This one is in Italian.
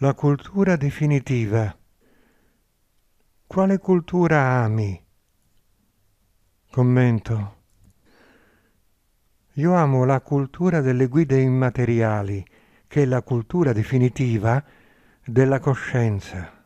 La cultura definitiva. Quale cultura ami? Commento. Io amo la cultura delle guide immateriali, che è la cultura definitiva della coscienza.